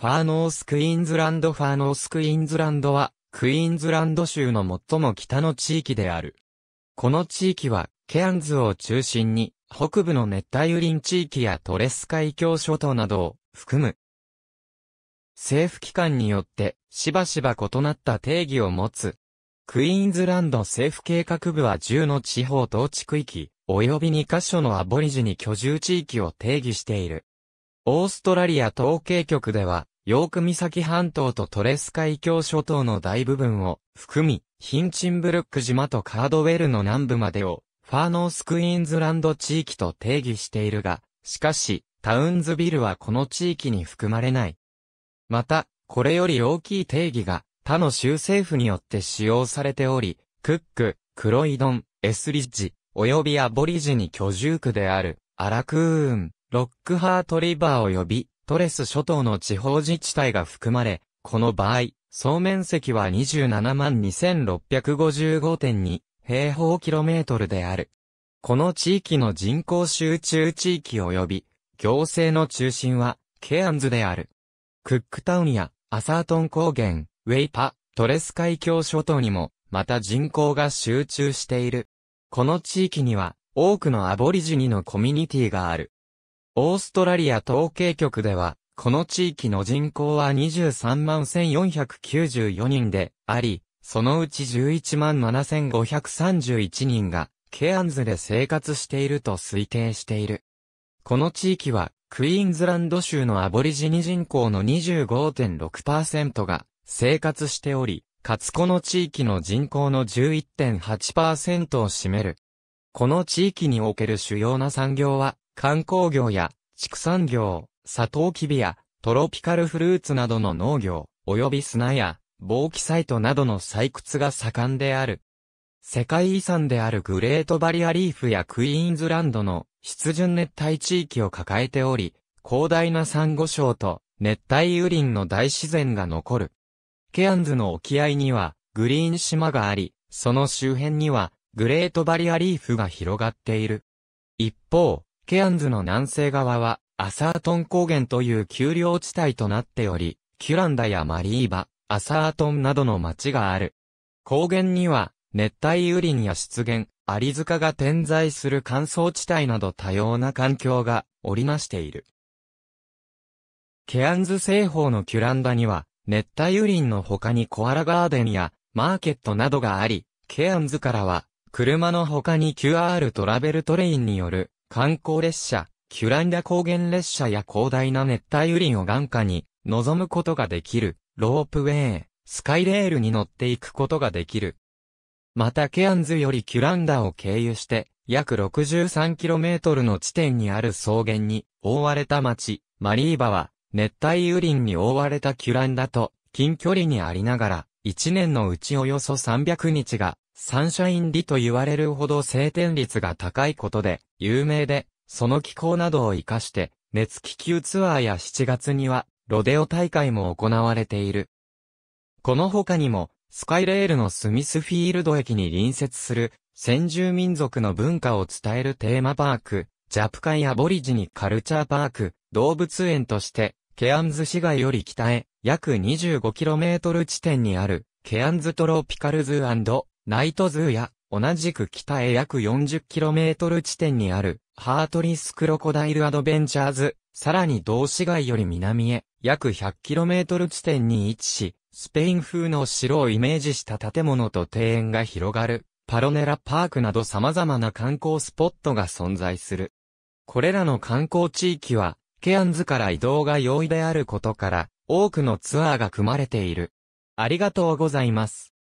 ファーノースクイーンズランドファーノースクイーンズランドは、クイーンズランド州の最も北の地域である。この地域は、ケアンズを中心に、北部の熱帯雨林地域やトレス海峡諸島などを含む。政府機関によって、しばしば異なった定義を持つ。クイーンズランド政府計画部は10の地方統治区域、及び2カ所のアボリジニ居住地域を定義している。オーストラリア統計局では、ヨーク岬半島とトレス海峡諸島の大部分を含み、ヒンチンブルック島とカードウェルの南部までをファーノースクイーンズランド地域と定義しているが、しかし、タウンズビルはこの地域に含まれない。また、これより大きい定義が他の州政府によって使用されており、クック、クロイドン、エスリッジ、及びアボリジニ居住区である、アラクーン、ロックハートリバー及びトレス諸島の地方自治体が含まれ、この場合、総面積は272,655.2平方キロメートルである。この地域の人口集中地域及び、行政の中心は、ケアンズである。クックタウンや、アサートン高原、ウェイパ、トレス海峡諸島にも、また人口が集中している。この地域には、多くのアボリジニのコミュニティがある。オーストラリア統計局では、この地域の人口は23万1494人であり、そのうち11万7531人が、ケアンズで生活していると推定している。この地域は、クイーンズランド州のアボリジニ人口の25.6%が生活しており、かつこの地域の人口の11.8%を占める。この地域における主要な産業は、観光業や畜産業、サトウキビやトロピカルフルーツなどの農業、及び砂や防気サイトなどの採掘が盛んである。世界遺産であるグレートバリアリーフやクイーンズランドの湿潤熱帯地域を抱えており、広大なサンゴ礁と熱帯雨林の大自然が残る。ケアンズの沖合にはグリーン島があり、その周辺にはグレートバリアリーフが広がっている。一方、ケアンズの南西側は、アサートン高原という丘陵地帯となっており、キュランダやマリーバ、アサートンなどの町がある。高原には、熱帯雨林や湿原、アリ塚が点在する乾燥地帯など多様な環境が織りなしている。ケアンズ西方のキュランダには、熱帯雨林の他にコアラガーデンやマーケットなどがあり、ケアンズからは、車の他に QR トラベルトレインによる観光列車、キュランダ高原列車や広大な熱帯雨林を眼下に望むことができる、ロープウェイ、スカイレールに乗っていくことができる。またケアンズよりキュランダを経由して、約 63km の地点にある草原に覆われた町、マリーバは、熱帯雨林に覆われたキュランダと近距離にありながら、1年のうちおよそ300日がサンシャイン里と言われるほど晴天率が高いことで、有名で、その気候などを活かして、熱気球ツアーや7月には、ロデオ大会も行われている。この他にも、スカイレールのスミスフィールド駅に隣接する、先住民族の文化を伝えるテーマパーク、ジャプカイアボリジニカルチャーパーク、動物園として、ケアンズ市街より北へ、約 25km 地点にある、ケアンズトロピカルズナイトズーや、同じく北へ約 40km 地点にある、ハートリスクロコダイルアドベンチャーズ、さらに同市街より南へ、約 100km 地点に位置し、スペイン風の城をイメージした建物と庭園が広がる、パロネラパークなど様々な観光スポットが存在する。これらの観光地域は、ケアンズから移動が容易であることから、多くのツアーが組まれている。ありがとうございます。